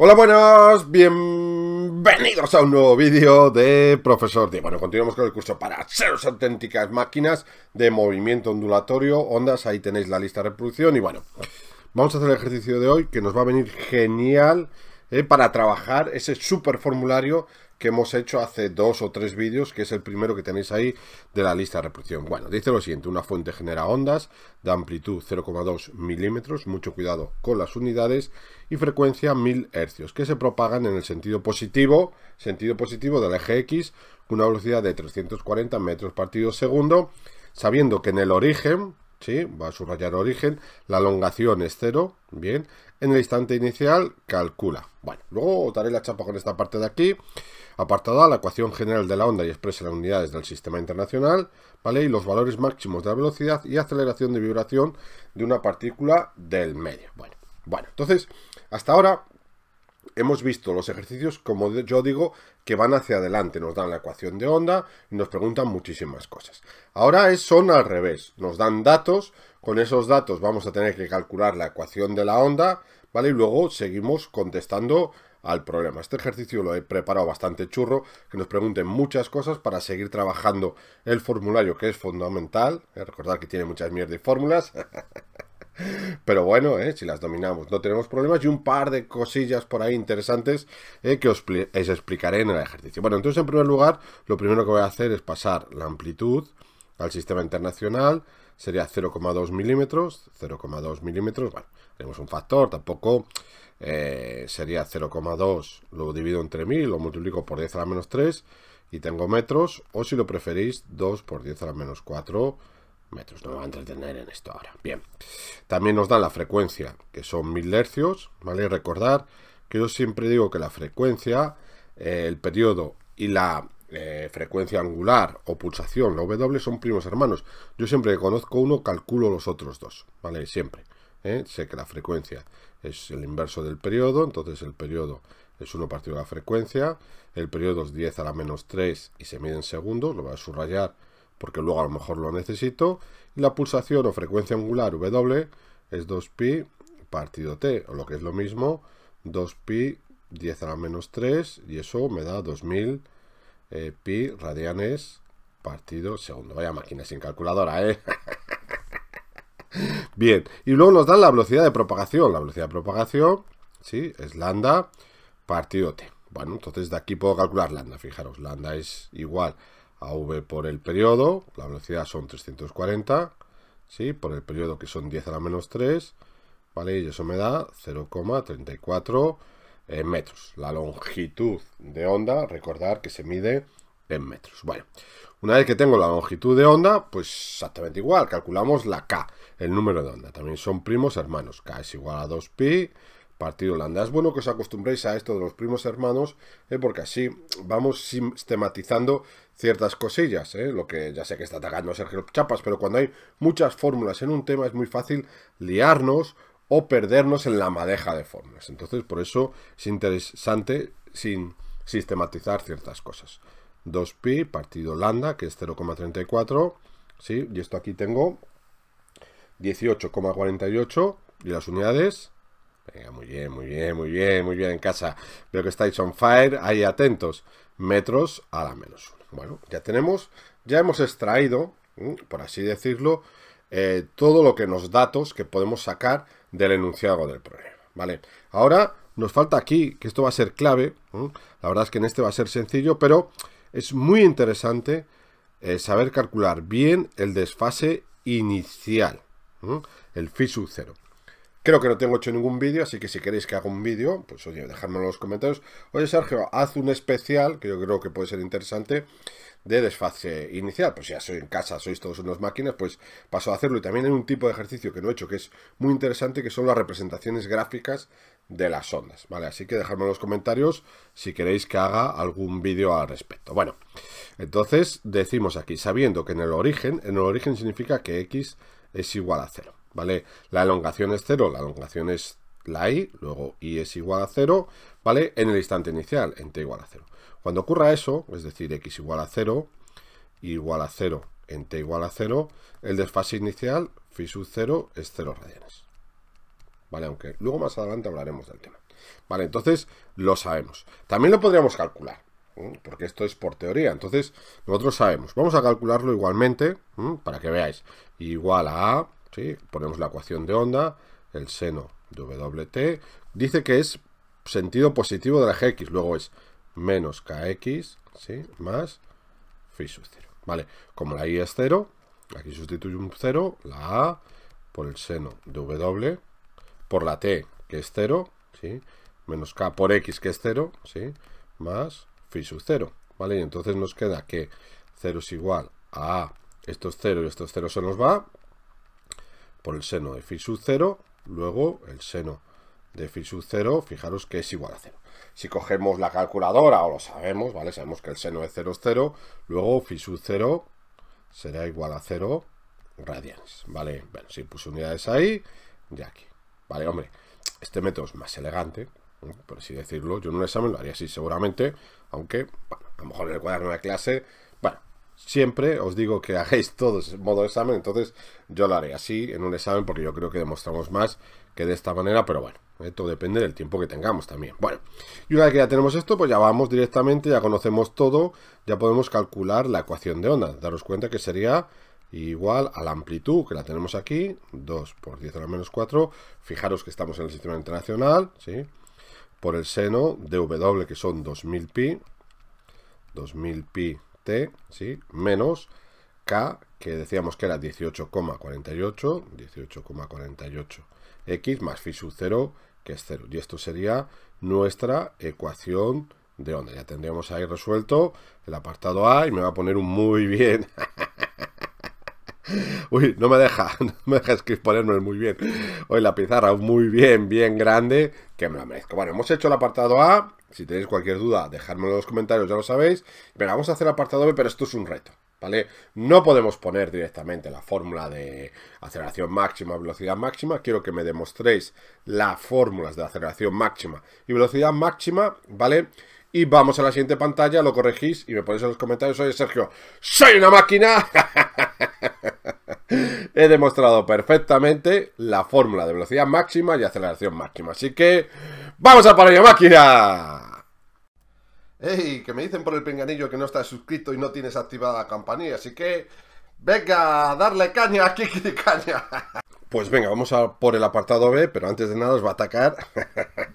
Hola, buenos, bienvenidos a un nuevo vídeo de Profesor D. Bueno, continuamos con el curso para seros auténticas máquinas de movimiento ondulatorio, ondas, ahí tenéis la lista de reproducción y bueno, vamos a hacer el ejercicio de hoy que nos va a venir genial eh, para trabajar ese super formulario que hemos hecho hace dos o tres vídeos, que es el primero que tenéis ahí de la lista de reproducción. Bueno, dice lo siguiente, una fuente genera ondas de amplitud 0,2 milímetros, mucho cuidado con las unidades, y frecuencia 1000 hercios, que se propagan en el sentido positivo, sentido positivo del eje X, con una velocidad de 340 metros partido segundo, sabiendo que en el origen, ¿sí? va a subrayar origen, la elongación es cero, bien, en el instante inicial calcula. Bueno, luego daré la chapa con esta parte de aquí. Apartado A, la ecuación general de la onda y expresa las unidades del sistema internacional, ¿vale? Y los valores máximos de la velocidad y aceleración de vibración de una partícula del medio. Bueno, bueno, entonces, hasta ahora hemos visto los ejercicios, como yo digo, que van hacia adelante, nos dan la ecuación de onda y nos preguntan muchísimas cosas. Ahora es, son al revés, nos dan datos, con esos datos vamos a tener que calcular la ecuación de la onda y luego seguimos contestando al problema. Este ejercicio lo he preparado bastante churro, que nos pregunten muchas cosas para seguir trabajando el formulario, que es fundamental. Eh, recordad que tiene muchas mierdas y fórmulas. Pero bueno, eh, si las dominamos no tenemos problemas y un par de cosillas por ahí interesantes eh, que os, explicaré en el ejercicio. Bueno, entonces en primer lugar, lo primero que voy a hacer es pasar la amplitud al sistema internacional sería 0,2 milímetros, 0,2 milímetros, bueno, tenemos un factor, tampoco eh, sería 0,2, lo divido entre 1000, lo multiplico por 10 a la menos 3 y tengo metros, o si lo preferís, 2 por 10 a la menos 4 metros. No me voy a entretener en esto ahora. Bien, también nos dan la frecuencia, que son 1000 hercios, ¿vale? Recordar que yo siempre digo que la frecuencia, eh, el periodo y la eh, frecuencia angular o pulsación, la W son primos hermanos. Yo siempre que conozco uno, calculo los otros dos, ¿vale? Siempre. ¿eh? Sé que la frecuencia es el inverso del periodo, entonces el periodo es 1 partido de la frecuencia, el periodo es 10 a la menos 3 y se mide en segundos, lo voy a subrayar porque luego a lo mejor lo necesito, y la pulsación o frecuencia angular W es 2pi partido t, o lo que es lo mismo, 2pi 10 a la menos 3, y eso me da 2000 eh, pi radianes partido segundo. Vaya máquina sin calculadora, ¿eh? Bien, y luego nos dan la velocidad de propagación. La velocidad de propagación, sí, es lambda partido t. Bueno, entonces de aquí puedo calcular lambda. Fijaros, lambda es igual a v por el periodo. La velocidad son 340, sí, por el periodo que son 10 a la menos 3. ¿Vale? Y eso me da 0,34 en metros. La longitud de onda, recordar que se mide en metros. Bueno, una vez que tengo la longitud de onda, pues exactamente igual, calculamos la K, el número de onda. También son primos hermanos. K es igual a 2pi partido lambda. Es bueno que os acostumbréis a esto de los primos hermanos, eh, porque así vamos sistematizando ciertas cosillas, eh. lo que ya sé que está atacando Sergio Chapas, pero cuando hay muchas fórmulas en un tema es muy fácil liarnos o perdernos en la madeja de formas. Entonces, por eso es interesante sin sistematizar ciertas cosas. 2pi, partido lambda, que es 0,34, ¿sí? Y esto aquí tengo 18,48 y las unidades... Venga, muy bien, muy bien, muy bien, muy bien en casa. Veo que estáis on fire, ahí atentos. Metros a la menos 1. Bueno, ya tenemos, ya hemos extraído, por así decirlo, eh, todo lo que nos datos que podemos sacar del enunciado del problema. ¿vale? Ahora nos falta aquí, que esto va a ser clave, la verdad es que en este va a ser sencillo, pero es muy interesante eh, saber calcular bien el desfase inicial, el phi sub 0. Creo que no tengo hecho ningún vídeo, así que si queréis que haga un vídeo, pues oye, dejadme en los comentarios. Oye, Sergio, haz un especial, que yo creo que puede ser interesante, de desfase inicial. Pues ya soy en casa, sois todos unos máquinas, pues paso a hacerlo. Y también hay un tipo de ejercicio que no he hecho, que es muy interesante, que son las representaciones gráficas de las ondas, ¿vale? Así que dejadme en los comentarios si queréis que haga algún vídeo al respecto. Bueno, entonces decimos aquí, sabiendo que en el origen, en el origen significa que x es igual a 0. ¿vale? La elongación es 0, la elongación es la i, luego i es igual a 0, ¿vale? En el instante inicial, en t igual a 0. Cuando ocurra eso, es decir, x igual a 0, igual a 0 en t igual a 0, el desfase inicial, phi sub 0, es 0 radianes. ¿Vale? Aunque luego más adelante hablaremos del tema. Vale, entonces lo sabemos. También lo podríamos calcular, porque esto es por teoría. Entonces, nosotros sabemos. Vamos a calcularlo igualmente, para que veáis. Igual a Ponemos la ecuación de onda, el seno de wt, dice que es sentido positivo de la gx, luego es menos kx, ¿sí? Más phi sub 0. ¿Vale? Como la i es 0, aquí sustituyo un 0, la a por el seno de w, por la t, que es 0, ¿sí? Menos k por x, que es 0, ¿sí? Más phi sub 0, ¿vale? Y entonces nos queda que 0 es igual a a, estos 0 y estos 0 se nos va, por el seno de phi sub 0, luego el seno de phi sub 0, fijaros que es igual a 0. Si cogemos la calculadora, o lo sabemos, ¿vale? Sabemos que el seno de 0 es 0, luego phi sub 0 será igual a 0 radians, ¿vale? Bueno, si puse unidades ahí, ya aquí. Vale, hombre, este método es más elegante, por así decirlo. Yo en un examen lo haría así seguramente, aunque, bueno, a lo mejor en el cuaderno de clase siempre os digo que hagáis todos modo examen, entonces yo lo haré así en un examen porque yo creo que demostramos más que de esta manera, pero bueno, esto depende del tiempo que tengamos también. Bueno, y una vez que ya tenemos esto, pues ya vamos directamente, ya conocemos todo, ya podemos calcular la ecuación de onda. Daros cuenta que sería igual a la amplitud que la tenemos aquí, 2 por 10 a la menos 4, fijaros que estamos en el sistema internacional, ¿sí? por el seno de W que son 2000 pi, 2000 pi ¿sí? menos k, que decíamos que era 18,48, 18,48 x más phi sub 0, que es 0. Y esto sería nuestra ecuación de onda. Ya tendríamos ahí resuelto el apartado A y me va a poner un muy bien. Uy, no me deja, no me deja ponerme muy bien. Hoy la pizarra muy bien, bien grande, que me la merezco. Bueno, hemos hecho el apartado A. Si tenéis cualquier duda, dejármelo en los comentarios, ya lo sabéis. Pero vamos a hacer el apartado B, pero esto es un reto. ¿Vale? No podemos poner directamente la fórmula de aceleración máxima, velocidad máxima. Quiero que me demostréis las fórmulas de aceleración máxima y velocidad máxima, ¿vale? Y vamos a la siguiente pantalla, lo corregís y me ponéis en los comentarios. Oye, Sergio, ¡soy una máquina! he demostrado perfectamente la fórmula de velocidad máxima y aceleración máxima. Así que, ¡vamos a parar la máquina! ¡Ey! Que me dicen por el pinganillo que no estás suscrito y no tienes activada la campanilla, así que... ¡Venga, darle caña aquí, caña! Pues venga, vamos a por el apartado B, pero antes de nada os va a atacar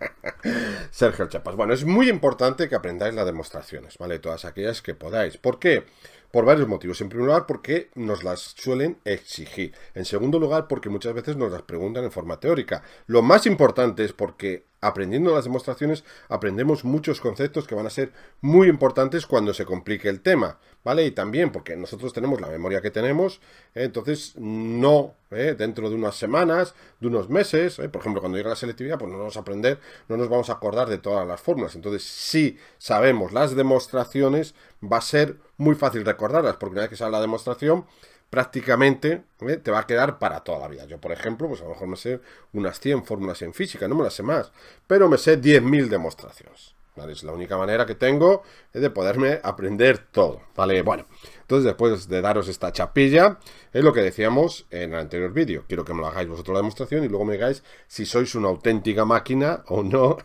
Sergio Chapas. Bueno, es muy importante que aprendáis las demostraciones, ¿vale? Todas aquellas que podáis. ¿Por qué? Por varios motivos. En primer lugar, porque nos las suelen exigir. En segundo lugar, porque muchas veces nos las preguntan en forma teórica. Lo más importante es porque aprendiendo las demostraciones aprendemos muchos conceptos que van a ser muy importantes cuando se complique el tema, ¿vale? Y también porque nosotros tenemos la memoria que tenemos, ¿eh? entonces no ¿eh? dentro de unas semanas, de unos meses, ¿eh? por ejemplo, cuando llegue la selectividad, pues no nos vamos a aprender, no nos vamos a acordar de todas las fórmulas. Entonces, si sabemos las demostraciones, va a ser muy fácil recordarlas, porque una vez que sale la demostración, prácticamente ¿eh? te va a quedar para toda la vida. Yo, por ejemplo, pues a lo mejor me sé unas 100 fórmulas en física, no me las sé más, pero me sé 10.000 demostraciones. Es la única manera que tengo ¿eh? de poderme aprender todo, ¿vale? Bueno, entonces después de daros esta chapilla, es lo que decíamos en el anterior vídeo. Quiero que me lo hagáis vosotros la demostración y luego me digáis si sois una auténtica máquina o no,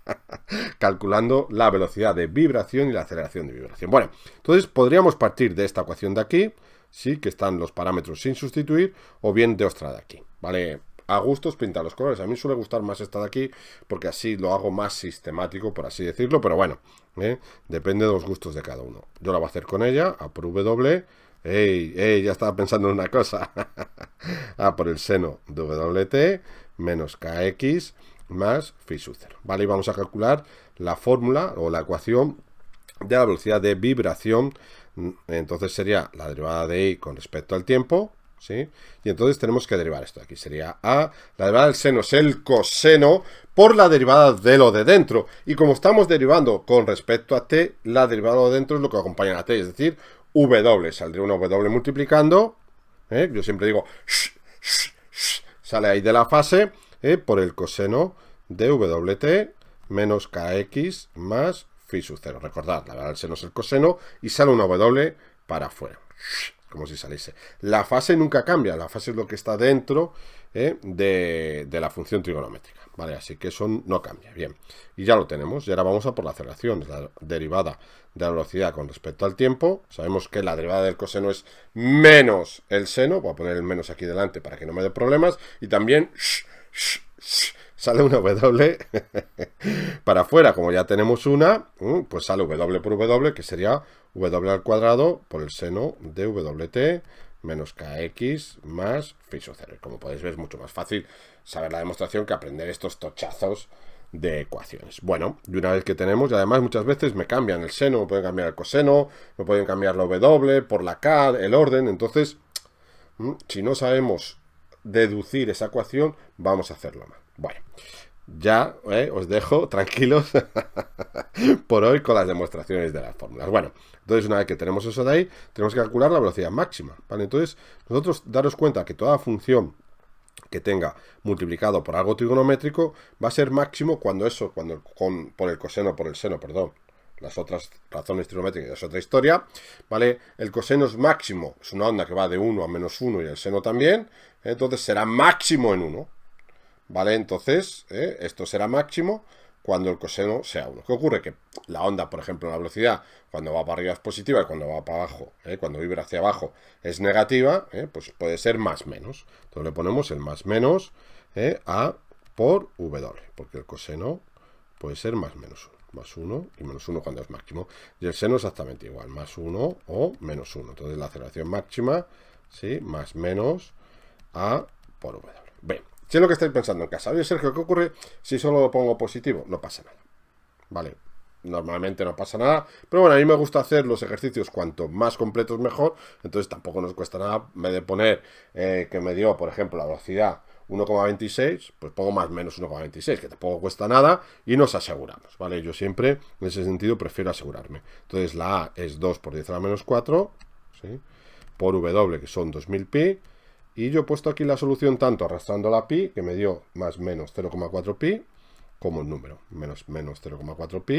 calculando la velocidad de vibración y la aceleración de vibración. Bueno, entonces podríamos partir de esta ecuación de aquí, sí que están los parámetros sin sustituir, o bien de otra de aquí, ¿vale? A gustos pintar los colores. A mí suele gustar más esta de aquí porque así lo hago más sistemático, por así decirlo. Pero bueno, ¿eh? depende de los gustos de cada uno. Yo la voy a hacer con ella, a por W. ¡Ey! ¡Ey! Ya estaba pensando en una cosa. a por el seno de WT menos KX más phi 0. ¿Vale? Y vamos a calcular la fórmula o la ecuación de la velocidad de vibración Mm, entonces sería la derivada de y con respecto al tiempo, ¿sí? Y entonces tenemos que derivar esto aquí. Sería a, la derivada del seno es el coseno por la derivada de lo de dentro. Y como estamos derivando con respecto a t, la derivada de lo de dentro es lo que acompaña a t, es decir, w. Saldría una w multiplicando, ¿eh? yo siempre digo, sale ahí de la fase, ¿eh? por el coseno de wt menos kx más phi sub 0. Recordad, la verdad seno es el coseno y sale una W para afuera. Como si saliese. La fase nunca cambia, la fase es lo que está dentro ¿eh? de, la función trigonométrica. Vale, así que eso no cambia. Bien, y ya lo tenemos. Y ahora vamos a por la aceleración, la derivada de la velocidad con respecto al tiempo. Sabemos que la derivada del coseno es menos el seno. Voy a poner el menos aquí delante para que no me dé problemas. Y también sale una W para afuera. Como ya tenemos una, mm, pues sale W por W, que sería W al cuadrado por el seno de WT menos KX más phi 0. Como podéis ver, es mucho más fácil saber la demostración que aprender estos tochazos de ecuaciones. Bueno, y una vez que tenemos, y además muchas veces me cambian el seno, me pueden cambiar el coseno, me pueden cambiar la W por la K, el orden, entonces, mm, si no sabemos deducir esa ecuación, vamos a hacerlo mal. Bueno, ya eh, os dejo tranquilos por hoy con las demostraciones de las fórmulas. Bueno, entonces una vez que tenemos eso de ahí, tenemos que calcular la velocidad máxima. ¿vale? Entonces, nosotros daros cuenta que toda función que tenga multiplicado por algo trigonométrico va a ser máximo cuando eso, cuando con, por el coseno, por el seno, perdón, las otras razones trigonométricas es otra historia, ¿vale? El coseno es máximo, es una onda que va de 1 a menos 1 y el seno también, entonces será máximo en 1, ¿Vale? Entonces, ¿eh? esto será máximo cuando el coseno sea 1. ¿Qué ocurre? Que la onda, por ejemplo, la velocidad, cuando va para arriba es positiva y cuando va para abajo, ¿eh? cuando vibra hacia abajo es negativa, ¿eh? pues puede ser más menos. Entonces le ponemos el más menos a por W, porque el coseno puede ser más menos 1. Más 1 y menos 1 cuando es máximo. Y el seno exactamente igual, más 1 o menos 1. Entonces la aceleración máxima, ¿sí? Más menos a por W. Bien. Si es lo que estáis pensando en casa. Oye, Sergio, ¿qué ocurre si solo lo pongo positivo? No pasa nada. Vale, normalmente no pasa nada. Pero bueno, a mí me gusta hacer los ejercicios cuanto más completos mejor. Entonces tampoco nos cuesta nada. Me de poner eh, que me dio, por ejemplo, la velocidad 1,26, pues pongo más o menos 1,26, que tampoco cuesta nada y nos aseguramos, ¿vale? Yo siempre, en ese sentido, prefiero asegurarme. Entonces la A es 2 por 10 a la menos 4, ¿sí? Por W, que son 2000 pi, y yo he puesto aquí la solución tanto arrastrando la pi, que me dio más menos 0,4 pi, como el número, menos menos 0,4 pi.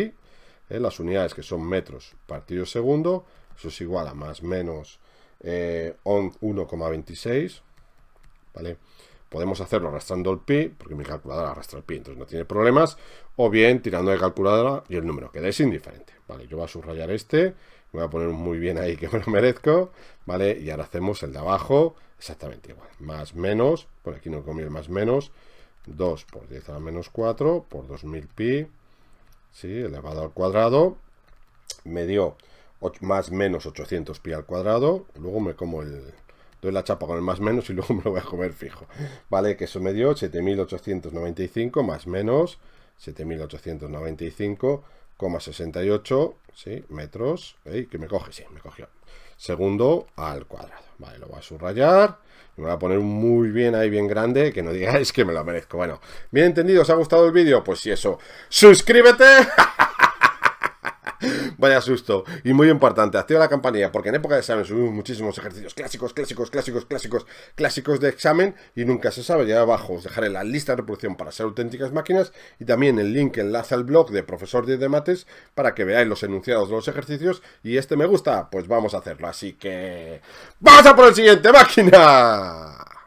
¿eh? las unidades que son metros partido segundo, eso es igual a más menos 1,26, eh, ¿vale? Podemos hacerlo arrastrando el pi, porque mi calculadora arrastra el pi, entonces no tiene problemas, o bien tirando de calculadora y el número, que es indiferente, ¿vale? Yo voy a subrayar este, me voy a poner muy bien ahí que me lo merezco, ¿vale? Y ahora hacemos el de abajo, exactamente igual. Más menos, por aquí no comí el más menos, 2 por 10 a la menos 4 por 2000 pi, ¿sí? elevado al cuadrado, me dio más menos 800 pi al cuadrado, luego me como el... Doy la chapa con el más menos y luego me lo voy a comer fijo. Vale, que eso me dio 7.895 más menos 7.895,68 ¿sí? metros. que me coge, sí, me cogió segundo al cuadrado. Vale, lo voy a subrayar. lo voy a poner muy bien ahí, bien grande, que no digáis que me lo merezco. Bueno, bien entendido, ¿os ha gustado el vídeo? Pues si eso, ¡suscríbete! Vaya susto. Y muy importante, activa la campanilla, porque en época de examen subimos muchísimos ejercicios clásicos, clásicos, clásicos, clásicos, clásicos de examen y nunca se sabe. Ya abajo os dejaré la lista de reproducción para ser auténticas máquinas y también el link enlace al blog de Profesor 10 de Mates para que veáis los enunciados de los ejercicios y este me gusta, pues vamos a hacerlo. Así que... ¡Vamos a por el siguiente máquina!